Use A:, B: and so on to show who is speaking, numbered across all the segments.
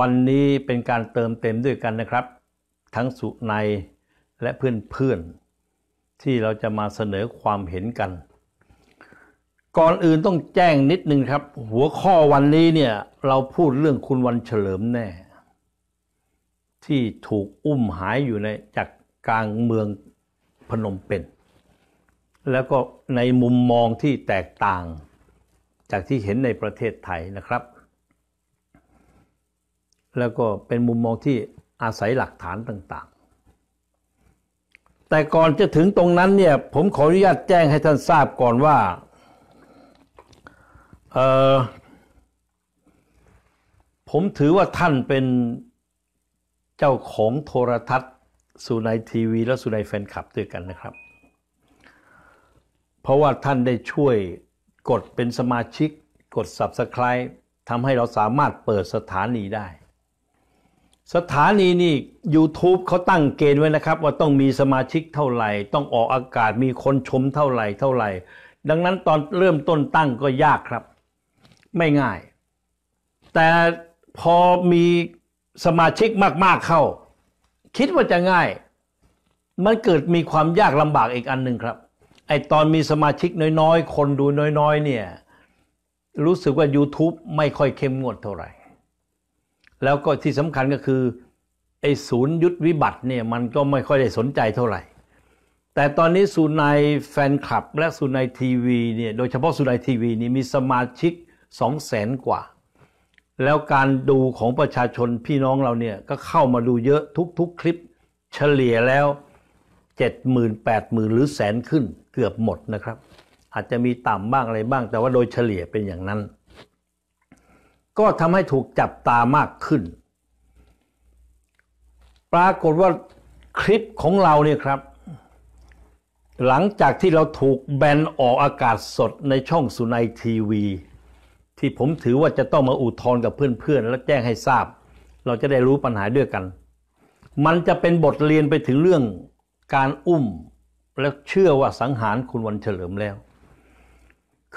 A: วันนี้เป็นการเติมเต็มด้วยกันนะครับ ทั้งสุในและเพื่อนๆที่เราจะมาเสนอความเห็นกัน ก่อนอื่นต้องแจ้งนิดนึงครับ หัวข้อวันนี้เนี่ยเราพูดเรื่องคุณวันเฉลิมแน่ ที่ถูกอุ้มหายอยู่ในจากกลางเมืองพนมเปญแล้วก็ในมุมมองที่แตกต่าง จากที่เห็นในประเทศไทยนะครับแล้วก็เป็นมุมมองที่อาศัยหลักฐานต่าง ๆ แต่ก่อนจะถึงตรงนั้นเนี่ย ผมขออนุญาตแจ้งให้ท่านทราบก่อนว่า ผมถือว่าท่านเป็นเจ้าของโทรทัศน์สุนัยทีวีและสุนัยแฟนคลับด้วยกันนะครับ เพราะว่าท่านได้ช่วยกดเป็นสมาชิกกด Subscribe ทำให้เราสามารถเปิดสถานีได้สถานี นี่ YouTube เขาตั้งเกณฑ์ไว้นะครับ ว่าต้องมีสมาชิกเท่าไหร่ ต้องออกอากาศมีคนชมเท่าไหร่เท่าไหร่ดังนั้นตอนเริ่มต้นตั้งก็ยากครับ ไม่ง่าย แต่พอมีสมาชิกมากๆเข้า คิดว่าจะง่าย มันเกิดมีความยากลำบากอีกอันหนึ่งครับ ไอตอนมีสมาชิกน้อยๆ คนดูน้อยๆเนี่ยรู้สึกว่า YouTube ไม่ค่อยเข้มงวดเท่าไหร่แล้วก็ที่สำคัญก็คือไอ้ศูนย์ยุทธวิบัติเนี่ยมันก็ไม่ค่อยได้สนใจเท่าไหร่ แต่ตอนนี้สุนัยแฟนคลับและสุนัยทีวีเนี่ยโดยเฉพาะสุนัยทีวีนี่มีสมาชิกสองแสนกว่า แล้วการดูของประชาชนพี่น้องเราเนี่ยก็เข้ามาดูเยอะทุก ๆ คลิปเฉลี่ยแล้วเจ็ดหมื่นแปดหมื่นหรือแสนขึ้น เกือบหมดนะครับ อาจจะมีต่ำบ้างอะไรบ้าง แต่ว่าโดยเฉลี่ยเป็นอย่างนั้นก็ทำให้ถูกจับตามากขึ้น ปรากฏว่าคลิปของเราเนี่ยครับ หลังจากที่เราถูกแบนออกอากาศสดในช่องสุนัยทีวี ที่ผมถือว่าจะต้องมาอุทธรณ์กับเพื่อนๆ และแจ้งให้ทราบ เราจะได้รู้ปัญหาด้วยกัน มันจะเป็นบทเรียนไปถึงเรื่องการอุ้มและเชื่อว่าสังหารคุณวันเฉลิมแล้ว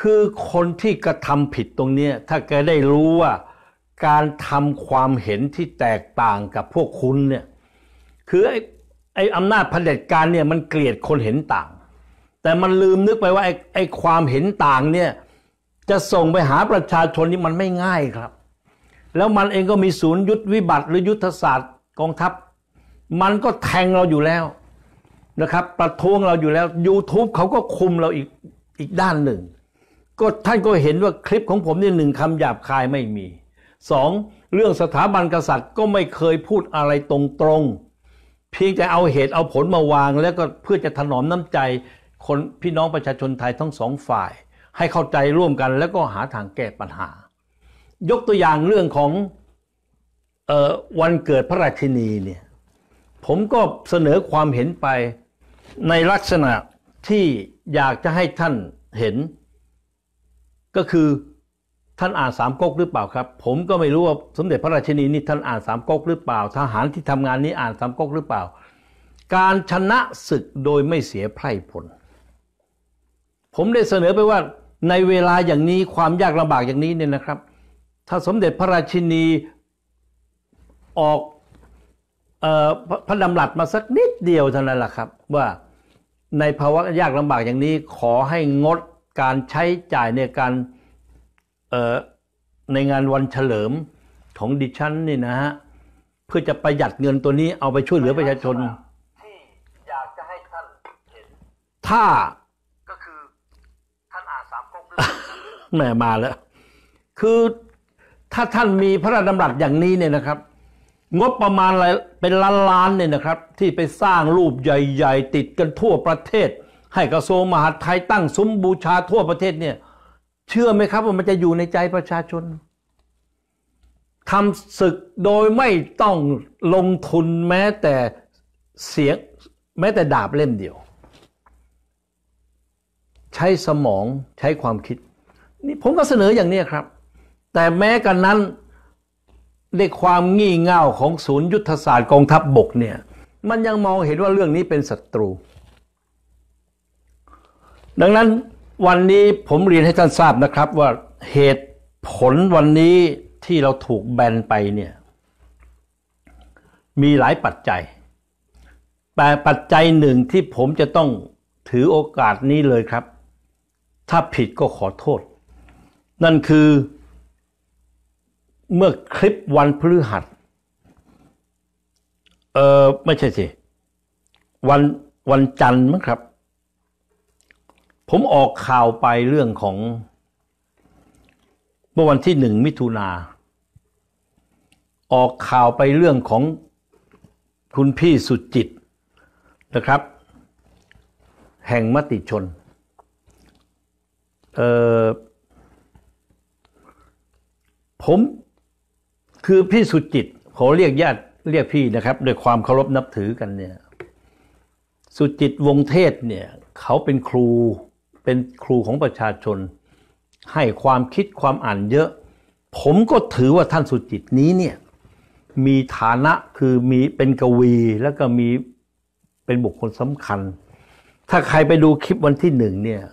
A: คือคนที่กระทำผิดตรงนี้ ถ้าแกได้รู้ว่าการทำความเห็นที่แตกต่างกับพวกคุณเนี่ยคือไอ้ไอ้อำนาจเผด็จการเนี่ยมันเกลียดคนเห็นต่าง แต่มันลืมนึกไปว่าไอ้ไอ้ความเห็นต่างเนี่ยจะส่งไปหาประชาชนนี่มันไม่ง่ายครับ แล้วมันเองก็มีศูนย์ยุทธวิบัติหรือยุทธศาสตร์กองทัพ มันก็แทงเราอยู่แล้วนะครับ ประท้วงเราอยู่แล้ว YouTube เขาก็คุมเราอีกอีกด้านหนึ่งก็ท่านก็เห็นว่าคลิปของผมเนี่ยหนึ่งคำหยาบคายไม่มีสอง เรื่องสถาบันกษัตริย์ก็ไม่เคยพูดอะไรตรงๆเพียงแต่เอาเหตุเอาผลมาวาง แล้วก็เพื่อจะถนอมน้ำใจคนพี่น้องประชาชนไทยทั้งสองฝ่าย ให้เข้าใจร่วมกัน แล้วก็หาทางแก้ปัญหา ยกตัวอย่างเรื่องของออวันเกิดพระราชินีเนี่ยผมก็เสนอความเห็นไปในลักษณะที่อยากจะให้ท่านเห็นก็คือท่านอ่านสามก๊กหรือเปล่าครับ ผมก็ไม่รู้ว่าสมเด็จพระราชินีนี่ท่านอ่านสามก๊กหรือเปล่า ทหารที่ทำงานนี้อ่านสามก๊กหรือเปล่าการชนะศึกโดยไม่เสียไพร่ผลผมได้เสนอไปว่าในเวลาอย่างนี้ความยากลำบากอย่างนี้เนี่ยนะครับ ถ้าสมเด็จพระราชินีออกออพระดำรัสมาสักนิดเดียวเท่านั้นแหละครับ ว่าในภาวะยากลำบากอย่างนี้ขอให้งดการใช้จ่ายในการในงานวันเฉลิมของดิฉันนี่นะฮะเพื่อจะประหยัดเงินตัวนี้เอาไปช่วยเหลือประชาชนที่อยากจะให้ท่านเห็นถ้าก็คือท่านอาสามก๊กแหมมาแล้ว คือถ้าท่านมีพระราชดำรัสอย่างนี้เนี่ยนะครับ งบประมาณอะไรเป็นล้านล้านเนี่ยนะครับ ที่ไปสร้างรูปใหญ่ๆติดกันทั่วประเทศให้กระทรวงมหาดไทยตั้ง ซุ้มบูชาทั่วประเทศเนี่ย เชื่อไหมครับว่ามันจะอยู่ในใจประชาชนทำศึกโดยไม่ต้องลงทุนแม้แต่เสียงแม้แต่ดาบเล่มเดียว ใช้สมองใช้ความคิด นี่ผมก็เสนออย่างนี้ครับ แต่แม้กันนั้นด้วยความงี่เง่าของศูนย์ยุทธศาสตร์กองทัพบบกเนี่ย มันยังมองเห็นว่าเรื่องนี้เป็นศัตรูดังนั้นวันนี้ผมเรียนให้ท่านทราบนะครับ ว่าเหตุผลวันนี้ที่เราถูกแบนไปเนี่ยมีหลายปัจจัยแต่ปัจจัยหนึ่งที่ผมจะต้องถือโอกาสนี้เลยครับ ถ้าผิดก็ขอโทษ นั่นคือ เมื่อคลิปวันพฤหัสเออไม่ใช่สิวันวันจันทร์มั้งครับผมออกข่าวไปเรื่องของเมื่อวันที่หนึ่งมิถุนาออกข่าวไปเรื่องของคุณพี่สุดจิตนะครับ แห่งมติชนเออผมคือพี่สุจิตขอเรียกญาติเรียกพี่นะครับด้วยความเคารพนับถือกันเนี่ยสุจิตวงเทศเนี่ยเขาเป็นครูเป็นครูของประชาชนให้ความคิดความอ่านเยอะ ผมก็ถือว่าท่านสุจิตนี้เนี่ยมีฐานะคือมีเป็นกวีแล้วก็มีเป็นบุคคลสำคัญ ถ้าใครไปดูคลิปวันที่หนึ่งเนี่ย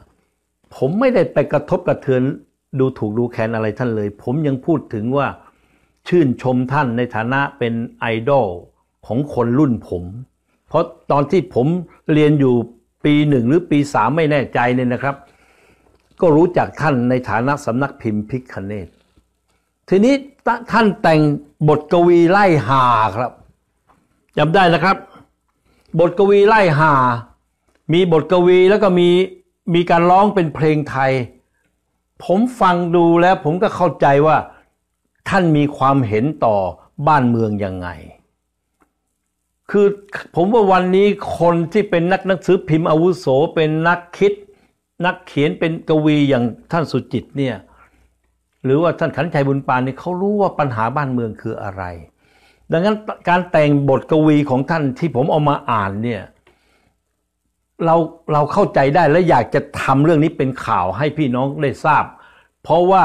A: ผมไม่ได้ไปกระทบกระเทือนดูถูกดูแคลนอะไรท่านเลย ผมยังพูดถึงว่าชื่นชมท่านในฐานะเป็นไอดอลของคนรุ่นผม เพราะตอนที่ผมเรียนอยู่ปีหนึ่งหรือปีสามไม่แน่ใจเนี่ยนะครับ ก็รู้จักท่านในฐานะสำนักพิมพ์พิคเนตทีนี้ท่านแต่งบทกวีไล่หาครับจำได้นะครับ บทกวีไล่หา มีบทกวีแล้วก็มีมีการร้องเป็นเพลงไทย ผมฟังดูแล้วผมก็เข้าใจว่าท่านมีความเห็นต่อบ้านเมืองยังไงคือผมว่าวันนี้คนที่เป็นนักหนังสือพิมพ์อาวุโส เป็นนักคิด นักเขียนเป็นกวีอย่างท่านสุจิตเนี่ยหรือว่าท่านขันชัยบุญปานนี่เขารู้ว่าปัญหาบ้านเมืองคืออะไร ดังนั้นการแต่งบทกวีของท่านที่ผมเอามาอ่านเนี่ยเราเราเข้าใจได้และอยากจะทำเรื่องนี้เป็นข่าวให้พี่น้องได้ทราบ เพราะว่า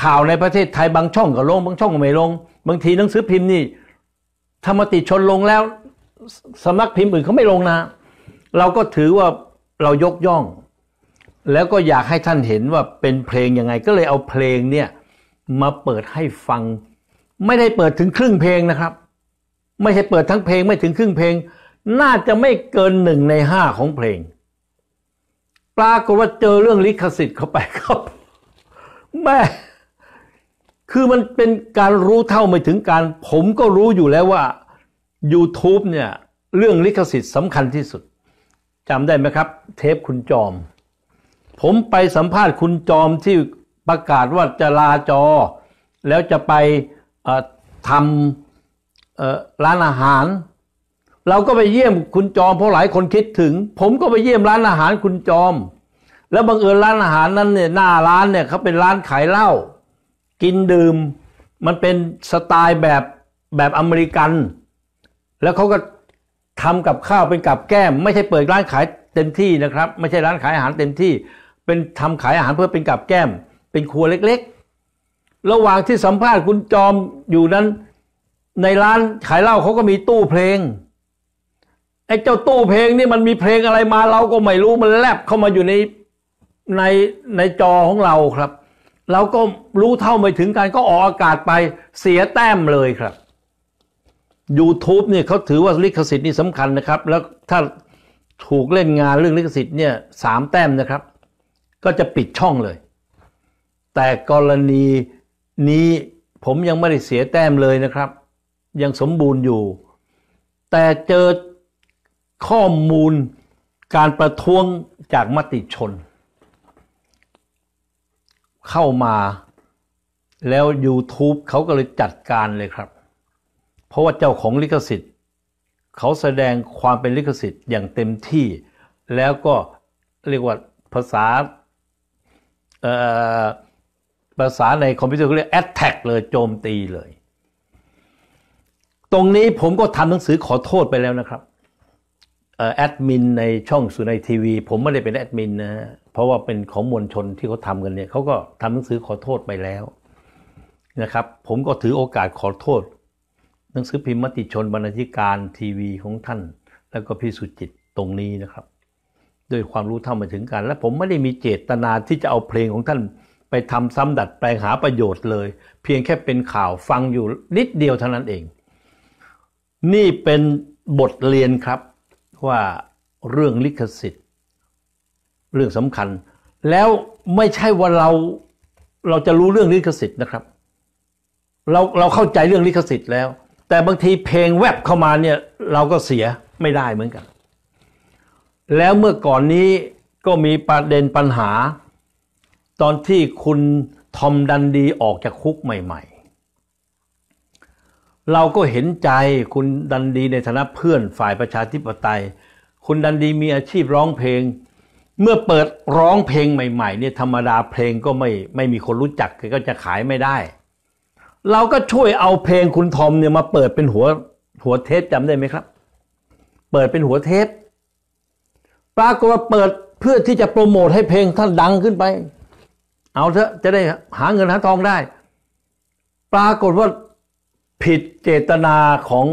A: ข่าวในประเทศไทยบางช่องก็ลงบางช่องก็ไม่ลง บางทีหนังสือพิมพ์นี่ธรรมติชนลงแล้วสมัครพิมพ์อื่นเขาไม่ลงนะ เราก็ถือว่าเรายกย่อง แล้วก็อยากให้ท่านเห็นว่าเป็นเพลงยังไงก็เลยเอาเพลงเนี่ย มาเปิดให้ฟังไม่ได้เปิดถึงครึ่งเพลงนะครับ ไม่ใช่เปิดทั้งเพลงไม่ถึงครึ่งเพลง น่าจะไม่เกินหนึ่งในห้าของเพลงปรากฏว่าเจอเรื่องลิขสิทธิ์เข้าไปครับแม่คือมันเป็นการรู้เท่าไม่ถึงการ ผมก็รู้อยู่แล้วว่า YouTube เนี่ย เรื่องลิขสิทธิ์สำคัญที่สุดจำได้ไหมครับเทปคุณจอม ผมไปสัมภาษณ์คุณจอมที่ประกาศว่าจะลาจอ แล้วจะไปทำร้านอาหาร เราก็ไปเยี่ยมคุณจอม เพราะหลายคนคิดถึง ผมก็ไปเยี่ยมร้านอาหารคุณจอม แล้วบังเอิญร้านอาหารนั้นเนี่ยหน้าร้านเนี่ยเขาเป็นร้านขายเหล้ากินดื่มมันเป็นสไตล์แบบแบบอเมริกัน แล้วเขาก็ทำกับข้าวเป็นกับแก้ม ไม่ใช่เปิดร้านขายเต็มที่นะครับ ไม่ใช่ร้านขายอาหารเต็มที่ เป็นทำขายอาหารเพื่อเป็นกับแก้ม เป็นครัวเล็ก ๆ ระหว่างที่สัมภาษณ์คุณจอมอยู่นั้น ในร้านขายเหล้าเขาก็มีตู้เพลงไอ้เจ้าตู้เพลงนี่มันมีเพลงอะไรมาเราก็ไม่รู้มันแลบเข้ามาอยู่ในในในจอของเราครับเราก็รู้เท่าไม่ถึงการก็ออกอากาศไปเสียแต้มเลยครับ YouTube เนี่ยเขาถือว่าลิขสิทธิ์นี่สำคัญนะครับ แล้วถ้าถูกเล่นงานเรื่องลิขสิทธิ์เนี่ยสามแต้มนะครับ ก็จะปิดช่องเลย แต่กรณีนี้ผมยังไม่ได้เสียแต้มเลยนะครับ ยังสมบูรณ์อยู่ แต่เจอข้อมูลการประท้วงจากมติชนเข้ามาแล้ว YouTube เขาก็เลยจัดการเลยครับ เพราะว่าเจ้าของลิขสิทธิ์เขาแสดงความเป็นลิขสิทธิ์อย่างเต็มที่ แล้วก็เรียกว่าภาษาภาษาในคอมพิวเตอร์เขาเรียกแอตแทกเลย โจมตีเลย ตรงนี้ผมก็ทำหนังสือขอโทษไปแล้วนะครับแอดมินในช่องสุนัยทีวี ผมไม่ได้เป็นแอดมินนะเพราะว่าเป็นของมวลชนที่เขาทำกันเนี่ยเขาก็ทำหนังสือขอโทษไปแล้วนะครับ ผมก็ถือโอกาสขอโทษหนังสือพิมพ์มติชนบรรณาธิการทีวี ของท่าน แล้วก็พี่สุจิตตรงนี้นะครับด้วยความรู้เท่ามาถึงกัน และผมไม่ได้มีเจตนาที่จะเอาเพลงของท่าน ไปทำซ้ำดัดแปลงหาประโยชน์เลย เพียงแค่เป็นข่าวฟังอยู่นิดเดียวเท่านั้นเอง นี่เป็นบทเรียนครับว่าเรื่องลิขสิทธิ์เรื่องสำคัญ แล้วไม่ใช่ว่าเรา เราจะรู้เรื่องลิขสิทธิ์นะครับ เราเราเข้าใจเรื่องลิขสิทธิ์แล้ว แต่บางทีเพลงแวบเข้ามาเนี่ย เราก็เสียไม่ได้เหมือนกัน แล้วเมื่อก่อนนี้ก็มีประเด็นปัญหาตอนที่คุณทอมดันดีออกจากคุกใหม่ ๆเราก็เห็นใจคุณดันดีในฐานะเพื่อนฝ่ายประชาธิปไตย คุณดันดีมีอาชีพร้องเพลง เมื่อเปิดร้องเพลงใหม่ ๆ เนี่ยธรรมดาเพลงก็ไม่ไม่มีคนรู้จักก็จะขายไม่ได้ เราก็ช่วยเอาเพลงคุณทอมเนี่ยมาเปิดเป็นหัวหัวเทปจำได้ไหมครับ เปิดเป็นหัวเทปปรากฏว่าเปิดเพื่อที่จะโปรโมทให้เพลงท่านดังขึ้นไป เอาเถอะจะได้หาเงินหาทองได้ ปรากฏว่าผิดเจตนาของ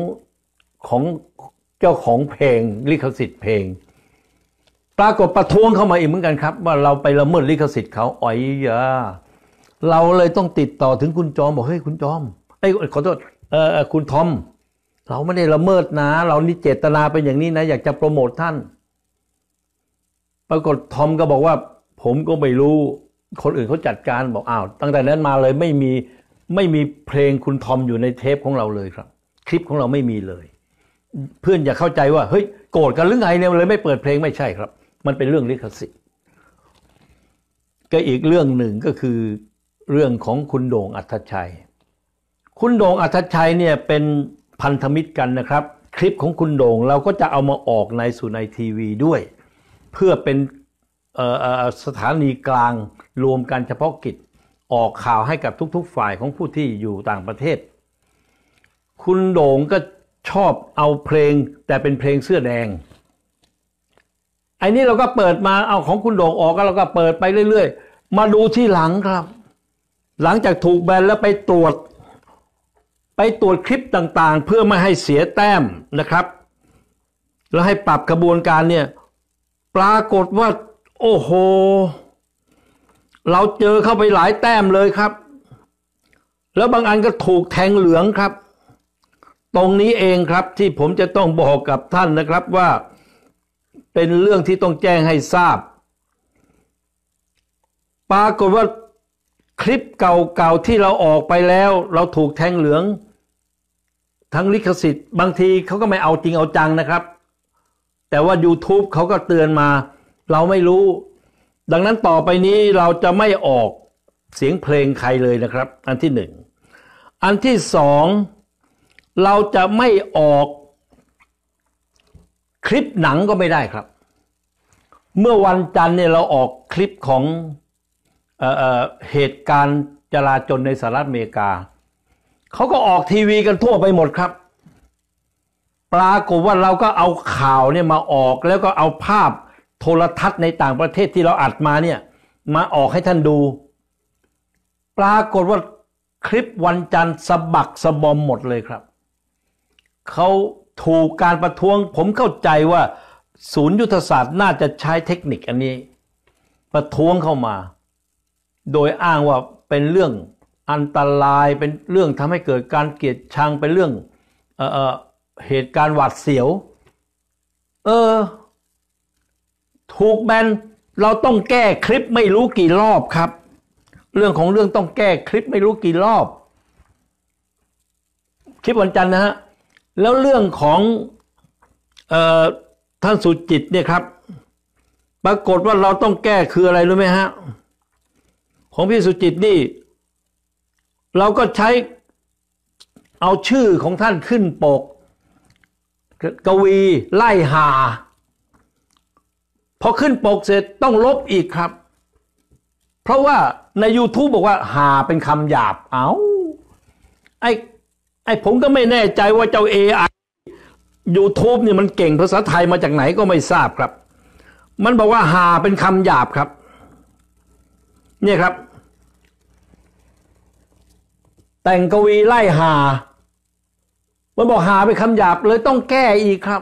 A: ของเจ้าของเพลงลิขสิทธิ์เพลง ปรากฏประท้วงเข้ามาอีกเหมือนกันครับ ว่าเราไปละเมิดลิขสิทธิ์เขาอ๋อยยะเราเลยต้องติดต่อถึงคุณจอม บอก เฮ้ยคุณจอมไอ้ขอโทษเออคุณทอม เราไม่ได้ละเมิดนะ เรานี่เจตนาเป็นอย่างนี้นะ อยากจะโปรโมทท่าน ปรากฏทอมก็บอกว่า ผมก็ไม่รู้ คนอื่นเขาจัดการบอกอ้าวตั้งแต่นั้นมาเลยไม่มีไม่มีเพลงคุณทอมอยู่ในเทปของเราเลยครับ คลิปของเราไม่มีเลย เพื่อน อย่าเข้าใจว่าเฮ้ยโกรธกันหรือไงเนี่ยเลยไม่เปิดเพลงไม่ใช่ครับ มันเป็นเรื่องลิขสิทธิ์ก็อีกเรื่องหนึ่งก็คือเรื่องของคุณโด่งอัธชัย คุณโด่งอัธชัยเนี่ยเป็นพันธมิตรกันนะครับ คลิปของคุณโด่งเราก็จะเอามาออกในสุนัยทีวีด้วย เพื่อเป็นสถานีกลางรวมการเฉพาะกิจออกข่าวให้กับทุกๆฝ่ายของผู้ที่อยู่ต่างประเทศ คุณโด่งก็ชอบเอาเพลง แต่เป็นเพลงเสื้อแดงไอ้นี่เราก็เปิดมาเอาของคุณโด่งออกก็เราก็เปิดไปเรื่อยๆ มาดูที่หลังครับ หลังจากถูกแบนแล้วไปตรวจไปตรวจคลิปต่างๆ เพื่อไม่ให้เสียแต้มนะครับ แล้วให้ปรับกระบวนการเนี่ย ปรากฏว่า โอ้โหเราเจอเข้าไปหลายแต้มเลยครับ แล้วบางอันก็ถูกแทงเหลืองครับ ตรงนี้เองครับที่ผมจะต้องบอกกับท่านนะครับว่า เป็นเรื่องที่ต้องแจ้งให้ทราบปรากฏว่าคลิปเก่าๆ ที่เราออกไปแล้ว เราถูกแทงเหลือง ทั้งลิขสิทธิ์บางทีเขาก็ไม่เอาจริงเอาจังนะครับ แต่ว่า YouTube เขาก็เตือนมาเราไม่รู้ดังนั้นต่อไปนี้เราจะไม่ออกเสียงเพลงใครเลยนะครับ อันที่หนึ่งอันที่สองเราจะไม่ออกคลิปหนังก็ไม่ได้ครับ เมื่อวันจันทร์เนี่ยเราออกคลิปของเออเหตุการณ์จลาจลในสหรัฐอเมริกาเขาก็ออกทีวีกันทั่วไปหมดครับปรากฏว่าเราก็เอาข่าวเนี่ยมาออกแล้วก็เอาภาพโทรทัศน์ในต่างประเทศที่เราอัดมาเนี่ย มาออกให้ท่านดู ปรากฏว่าคลิปวันจันทร์สะบักสะบอมหมดเลยครับเขาถูกการประท้วง ผมเข้าใจว่า ศูนย์ยุทธศาสตร์ น่าจะใช้เทคนิคอันนี้ ประท้วงเข้ามา โดยอ้างว่าเป็นเรื่องอันตรายเป็นเรื่องทำให้เกิดการเกลียดชังเป็นเรื่องเเหตุการณ์หวาดเสียว เออถูกแบนเราต้องแก้คลิปไม่รู้กี่รอบครับ เรื่องของเรื่องต้องแก้คลิปไม่รู้กี่รอบ คลิปวันจันทร์นะฮะแล้วเรื่องของออท่านสุจิตเนี่ยครับ ปรากฏว่าเราต้องแก้คืออะไรรู้ไหมฮะของพี่สุจิตนี่เราก็ใช้เอาชื่อของท่านขึ้นปกกวีไล่หาพอขึ้นปกเสร็จต้องลบอีกครับ เพราะว่าใน YouTube บอกว่าหาเป็นคำหยาบเอาไอ้ไอ้ผมก็ไม่แน่ใจว่าเจ้า AI YouTube เนี่ยมันเก่งภาษาไทยมาจากไหนก็ไม่ทราบครับ มันบอกว่าหาเป็นคำหยาบครับเนี่ยครับ แต่งกวีไล่หา มันบอกหาเป็นคำหยาบเลยต้องแก้อีกครับ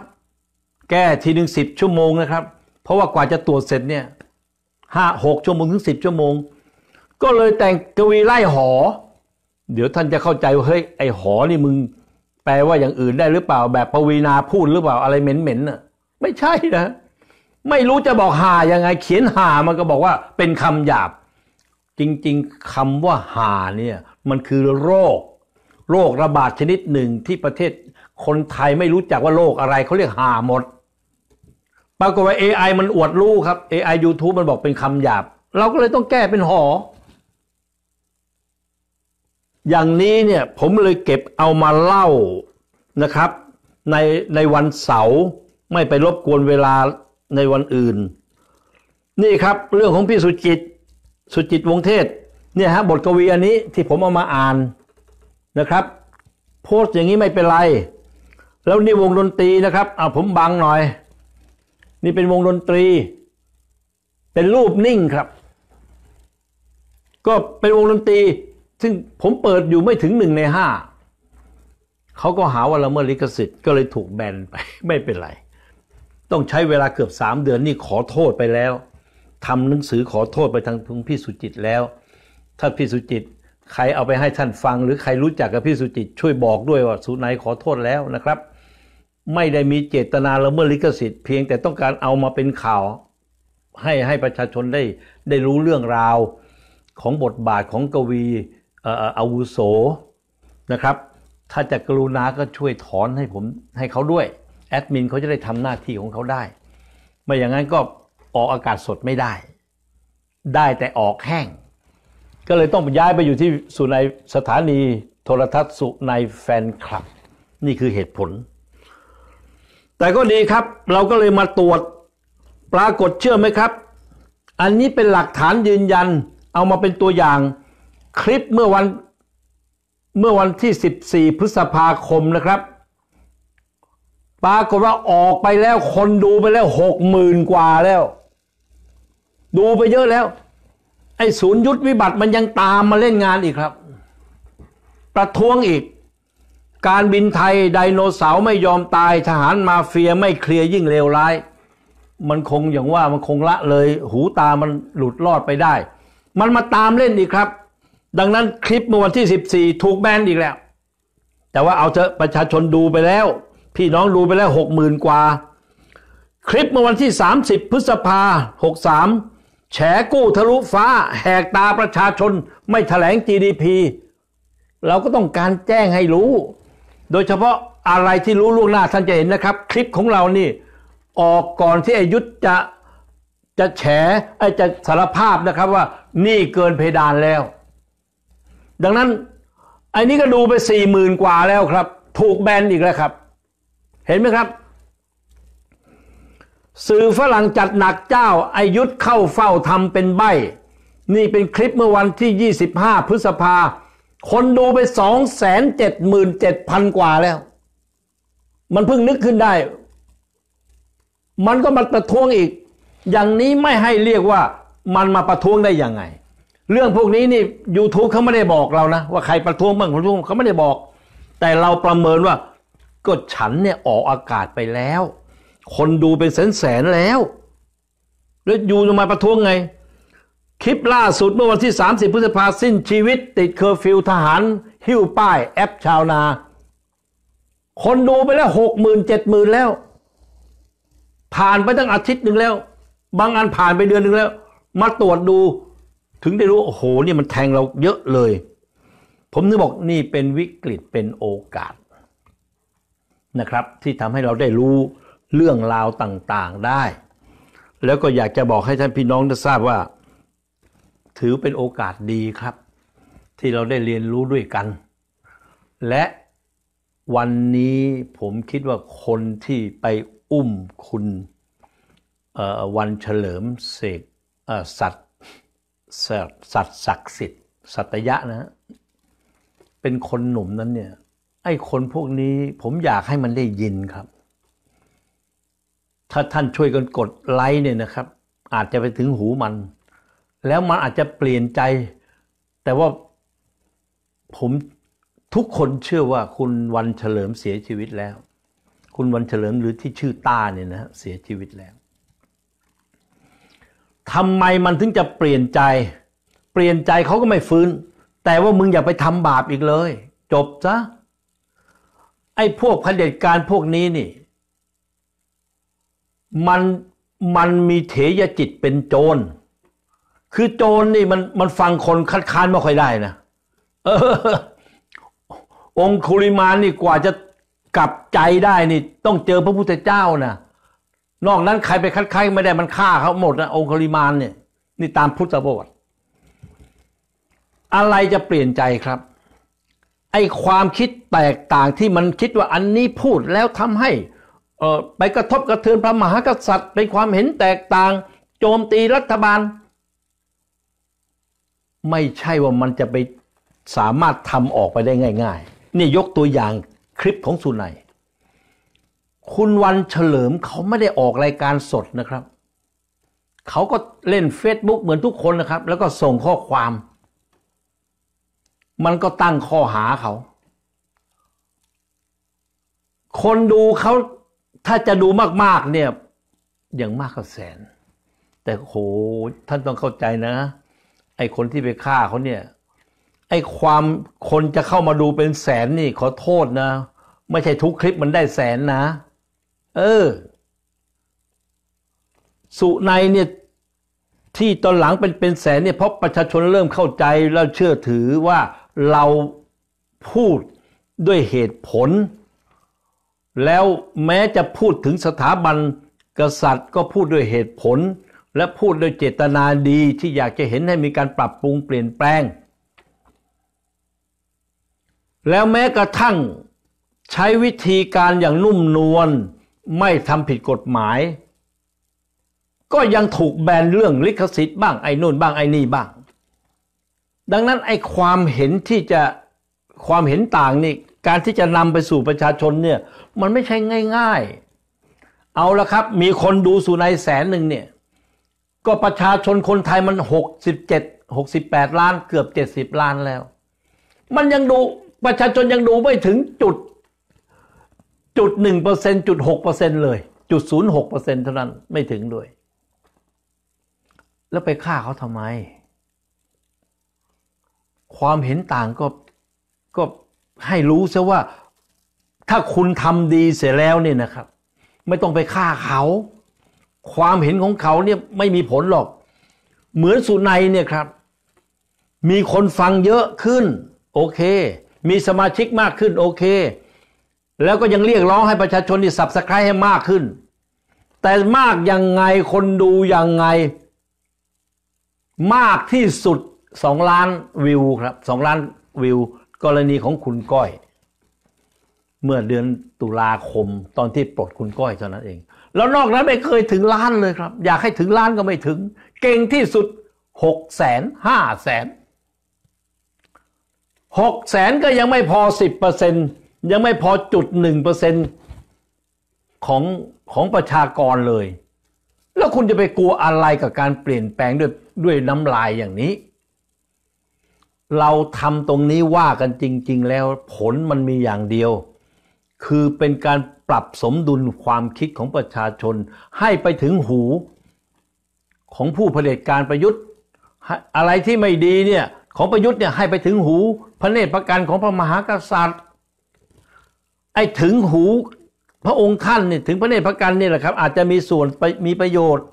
A: แก้ทีหนึ่งสิบชั่วโมงนะครับเพราะว่ากว่าจะตรวจเสร็จเนี่ยห้าหกชั่วโมงถึงสิบชั่วโมง ก็เลยแต่งกวีไล่หอ เดี๋ยวท่านจะเข้าใจว่าเฮ้ยไอหอนี่มึง แปลว่าอย่างอื่นได้หรือเปล่าแบบปวีนาพูดหรือเปล่าอะไรเหม็นๆน่ะไม่ใช่นะ ไม่รู้จะบอกหายังไง เขียนหามันก็บอกว่าเป็นคำหยาบ จริงๆคำว่าหาเนี่ย มันคือโรค โรคระบาดชนิดหนึ่งที่ประเทศ คนไทยไม่รู้จักว่าโรคอะไรเขาเรียกหาหมดปรากฏว่า AI มันอวดรู้ครับ AI YouTube มันบอกเป็นคำหยาบ เราก็เลยต้องแก้เป็นหอ อย่างนี้เนี่ยผมเลยเก็บเอามาเล่านะครับในในวันเสาร์ไม่ไปรบกวนเวลาในวันอื่นนี่ครับเรื่องของพี่สุจิตสุจิตวงเทศเนี่ยฮะบทกวีอันนี้ที่ผมเอามาอ่านนะครับ โพสต์อย่างนี้ไม่เป็นไรแล้วนี่วงดนตรีนะครับเอาผมบังหน่อยนี่เป็นวงดนตรี เป็นรูปนิ่งครับ ก็เป็นวงดนตรีซึ่งผมเปิดอยู่ไม่ถึงหนึ่งในห้าเขาก็หาว่าละเมิดลิขสิทธิ์ก็เลยถูกแบนไปไม่เป็นไร ต้องใช้เวลาเกือบสาม เดือนนี่ขอโทษไปแล้วทำหนังสือขอโทษไปทางพงพี่สุจิตแล้วท่านพี่สุจิตใครเอาไปให้ท่านฟัง หรือใครรู้จักกับพี่สุจิตช่วยบอกด้วยว่าสุนัยขอโทษแล้วนะครับไม่ได้มีเจตนาละเมิดลิขสิทธิ์เพียงแต่ต้องการเอามาเป็นข่าว ให้ให้ประชาชนได้ได้รู้เรื่องราวของบทบาทของกวีอาวุโสนะครับ ถ้าจะกรุณา ก็ช่วยถอนให้ผมให้เขาด้วย แอดมินเขาจะได้ทำหน้าที่ของเขาได้ไม่อย่างนั้นก็ออกอากาศสดไม่ได้ ได้แต่ออกแห้ง ก็เลยต้องย้ายไปอยู่ที่สุในสถานีโทรทัศน์สุในแฟนคลับนี่คือเหตุผลแต่ก็ดีครับ เราก็เลยมาตรวจ ปรากฏเชื่อไหมครับ อันนี้เป็นหลักฐานยืนยัน เอามาเป็นตัวอย่าง คลิปเมื่อวัน เมื่อวันที่ 14 พฤษภาคมนะครับ ปรากฏว่าออกไปแล้ว คนดูไปแล้วหกหมื่นกว่าแล้ว ดูไปเยอะแล้ว ไอ้ศูนย์ยุทธวิบัติมันยังตามมาเล่นงานอีกครับ ประท้วงอีกการบินไทยไดโนเสาร์ไม่ยอมตายทหารมาเฟียไม่เคลียร์ยิ่งเลวร้าย มันคงอย่างว่ามันคงละเลย หูตามันหลุดรอดไปได้ มันมาตามเล่นอีกครับ ดังนั้นคลิปเมื่อวันที่ 14 ถูกแบนอีกแล้ว แต่ว่าเอาเถอะประชาชนดูไปแล้ว พี่น้องดูไปแล้ว 60,000 กว่า คลิปเมื่อวันที่ 30 พฤษภา 63 แฉกู้ทะลุฟ้า แหกตาประชาชนไม่แถลง GDP เราก็ต้องการแจ้งให้รู้โดยเฉพาะอะไรที่รู้ล่วงหน้า ท่านจะเห็นนะครับ คลิปของเรานี่ ออกก่อนที่อายุทธจะจะแฉไอจะสารภาพนะครับว่า นี่เกินเพดานแล้ว ดังนั้นไอ้นี้ก็ดูไปสี่หมื่นกว่าแล้วครับ ถูกแบนอีกแล้วครับ เห็นไหมครับ สื่อฝรั่งจัดหนักเจ้าอายุทธเข้าเฝ้าทำเป็นใบ นี่เป็นคลิปเมื่อวันที่ 25 พฤษภาคมคนดูไปสองแสนเจ็ดหมื่นเจ็ดพันกว่าแล้ว มันเพิ่งนึกขึ้นได้ มันก็มาประท้วงอีก อย่างนี้ไม่ให้เรียกว่ามันมาประท้วงได้ยังไง เรื่องพวกนี้นี่ YouTube เขาไม่ได้บอกเรานะ ว่าใครประท้วงบ้างประท้วงเขาไม่ได้บอก แต่เราประเมินว่าก็ฉันเนี่ยออกอากาศไปแล้ว คนดูเป็นแสนแสนแล้วแล้วอยูำไมาประท้วงไงคลิปล่าสุดเมื่อวันที่ 30 พฤษภาสิ้นชีวิต ติดเคอร์ฟิวทหาร หิ้วป้ายแอปชาวนา คนดูไปแล้วหกหมื่นเจ็ดหมื่นแล้ว ผ่านไปตั้งอาทิตย์หนึ่งแล้ว บางอันผ่านไปเดือนหนึ่งแล้ว มาตรวจดูถึงได้รู้ โอ้โหนี่มันแทงเราเยอะเลย ผมนึกบอกนี่เป็นวิกฤตเป็นโอกาสนะครับ ที่ทำให้เราได้รู้เรื่องราวต่างๆได้ แล้วก็อยากจะบอกให้ท่านพี่น้องได้ทราบว่าถือเป็นโอกาสดีครับ ที่เราได้เรียนรู้ด้วยกัน และวันนี้ผมคิดว่าคนที่ไปอุ้มคุณ วันเฉลิมเสกสัตว์สัตว์ศักดิ์สิทธิ์สัตยะนะ เป็นคนหนุ่มนั้นเนี่ย ไอ้คนพวกนี้ผมอยากให้มันได้ยินครับ ถ้าท่านช่วยกันกดไลค์เนี่ยนะครับ อาจจะไปถึงหูมันแล้วมันอาจจะเปลี่ยนใจแต่ว่าผมทุกคนเชื่อว่าคุณวันเฉลิมเสียชีวิตแล้ว คุณวันเฉลิมหรือที่ชื่อต้าเนี่ยนะเสียชีวิตแล้วทำไมมันถึงจะเปลี่ยนใจ เปลี่ยนใจเขาก็ไม่ฟื้น แต่ว่ามึงอย่าไปทำบาปอีกเลย จบซะ ไอ้พวกเผด็จการพวกนี้นี่ มันมันมีเถยจิตเป็นโจรคือโจรนี่มันมันฟังคนคัดค้านไม่ค่อยได้นะองคุริมานนี่กว่าจะกลับใจได้นี่ ต้องเจอพระพุทธเจ้านะนอกนั้นใครไปคัดค้านไม่ได้มันฆ่าเขาหมดนะองคุริมานเนี่ย นี่ตามพุทธประวัติอะไรจะเปลี่ยนใจครับไอความคิดแตกต่างที่มันคิดว่าอันนี้พูดแล้วทำให้ไปกระทบกระเทือนพระมหากษัตริย์เป็นความเห็นแตกต่าง โจมตีรัฐบาลไม่ใช่ว่ามันจะไปสามารถทำออกไปได้ง่ายๆ นี่ยกตัวอย่างคลิปของสุนัย คุณวันเฉลิมเขาไม่ได้ออกรายการสดนะครับ เขาก็เล่น Facebook เหมือนทุกคนนะครับ แล้วก็ส่งข้อความ มันก็ตั้งข้อหาเขา คนดูเขาถ้าจะดูมาก ๆ เนี่ย อย่างมากก็แสน แต่โหท่านต้องเข้าใจนะไอ้คนที่ไปฆ่าเขาเนี่ยไอ้ความคนจะเข้ามาดูเป็นแสนนี่ ขอโทษนะ ไม่ใช่ทุกคลิปมันได้แสนนะ เออ สุในเนี่ยที่ตอนหลังเป็นเป็นแสนเนี่ยเพราะประชาชนเริ่มเข้าใจ แล้วเชื่อถือว่าเราพูดด้วยเหตุผล แล้วแม้จะพูดถึงสถาบันกษัตริย์ก็พูดด้วยเหตุผลและพูดโดยเจตนาดีที่อยากจะเห็นให้มีการปรับปรุงเปลี่ยนแปลง แล้วแม้กระทั่งใช้วิธีการอย่างนุ่มนวลไม่ทำผิดกฎหมาย ก็ยังถูกแบนเรื่อง ลิขสิทธิ์บ้างไอ้นู่นบ้างไอ้นี่บ้าง ดังนั้นไอ้ความเห็นที่จะความเห็นต่างนี่การที่จะนำไปสู่ประชาชนเนี่ยมันไม่ใช่ง่าย ๆ เอาละครับมีคนดูสุนใยแสนหนึ่งเนี่ยก็ประชาชนคนไทยมันหกสิบเจ็ดหกสิบแปดล้านเกือบเจ็ดสิบล้านแล้ว มันยังดูประชาชนยังดูไม่ถึงจุด จุดหนึ่งเปอร์เซ็นจุดหกเปอร์เซ็นเลย จุดศูนย์หกเปอร์เซ็นเท่านั้นไม่ถึงด้วย แล้วไปฆ่าเขาทำไม ความเห็นต่างก็ก็ให้รู้ซะว่าถ้าคุณทำดีเสร็จแล้วเนี่ยนะครับ ไม่ต้องไปฆ่าเขาความเห็นของเขาเนี่ยไม่มีผลหรอก เหมือนสุนัยเนี่ยครับ มีคนฟังเยอะขึ้น โอเค มีสมาชิกมากขึ้นโอเค แล้วก็ยังเรียกร้องให้ประชาชนที่สับสกายให้มากขึ้น แต่มากยังไงคนดูยังไง มากที่สุดสองล้านวิวครับสองล้านวิวกรณีของคุณก้อย เมื่อเดือนตุลาคมตอนที่ปลดคุณก้อยเท่านั้นเองแล้วนอกนั้นไม่เคยถึงล้านเลยครับ อยากให้ถึงล้านก็ไม่ถึง เก่งที่สุดหกแสนห้าแสนหกแสนก็ยังไม่พอสิบเปอร์เซ็นยังไม่พอจุดหนึ่งเปอร์เซ็นของของประชากรเลย แล้วคุณจะไปกลัวอะไรกับการเปลี่ยนแปลงด้วยด้วยน้ำลายอย่างนี้ เราทำตรงนี้ว่ากันจริง ๆ แล้วผลมันมีอย่างเดียว คือเป็นการปรับสมดุลความคิดของประชาชนให้ไปถึงหูของผู้เผด็จการประยุทธ์อะไรที่ไม่ดีเนี่ยของประยุทธ์เนี่ยให้ไปถึงหูพระเนตรประกันของพระมหากษัตริย์ไอ้ถึงหูพระองค์ท่านเนี่ยถึงพระเนตรประกันเนี่ยแหละครับ อาจจะมีส่วนมีประโยชน์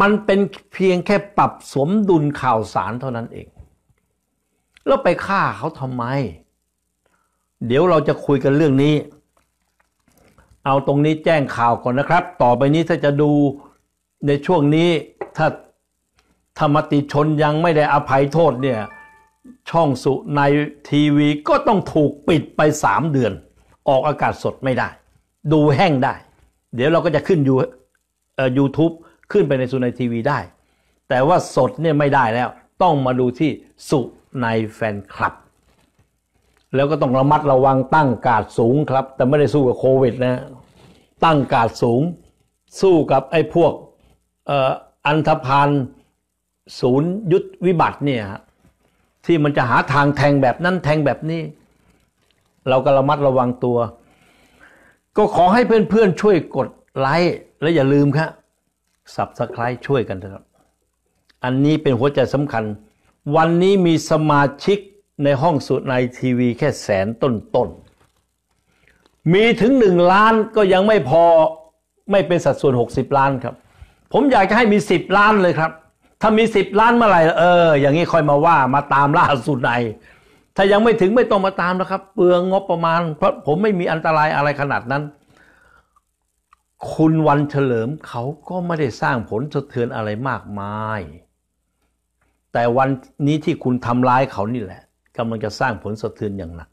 A: มันเป็นเพียงแค่ปรับสมดุลข่าวสารเท่านั้นเอง แล้วไปฆ่าเขาทำไม เดี๋ยวเราจะคุยกันเรื่องนี้เอาตรงนี้แจ้งข่าวก่อนนะครับ ต่อไปนี้ถ้าจะดูในช่วงนี้ถ้าธรรมติชนยังไม่ได้อภัยโทษเนี่ยช่องสุในทีวี ก็ต้องถูกปิดไปสามเดือน ออกอากาศสดไม่ได้ ดูแห้งได้ เดี๋ยวเราก็จะขึ้นยูยูทูบขึ้นไปในสุในทีวีได้ แต่ว่าสดเนี่ยไม่ได้แล้ว ต้องมาดูที่สุในแฟนคลับ แล้วก็ต้องระมัดระวังตั้งกาดสูงครับ แต่ไม่ได้สู้กับโควิดนะตั้งกาดสูงสู้กับไอ้พวกอันธพาลศูนย์ยุทธวิบัติเนี่ยที่มันจะหาทางแทงแบบนั้น แทงแบบนี้ เราก็ระมัดระวังตัว ก็ขอให้เพื่อนๆช่วยกดไลค์ และอย่าลืมครับสับสไครช่วยกันเถอะอันนี้เป็นหัวใจสำคัญ วันนี้มีสมาชิกในห้องสุดในทีวีแค่แสนต้นๆมีถึงหนึ่งล้านก็ยังไม่พอไม่เป็นสัดส่วน 60 ล้านครับ ผมอยากจะให้มี 10 ล้านเลยครับ ถ้ามี 10 ล้านเมื่อไหร่เอออย่างนี้ค่อยมาว่ามาตามล่าสุดในถ้ายังไม่ถึงไม่ต้องมาตามนะครับเปลืองงบประมาณเพราะผมไม่มีอันตรายอะไรขนาดนั้น คุณวันเฉลิมเขาก็ไม่ได้สร้างผลสะเทือนอะไรมากมาย แต่วันนี้ที่คุณทำร้ายเขานี่แหละกำลังจะสร้างผลสะเทือนอย่างหนัก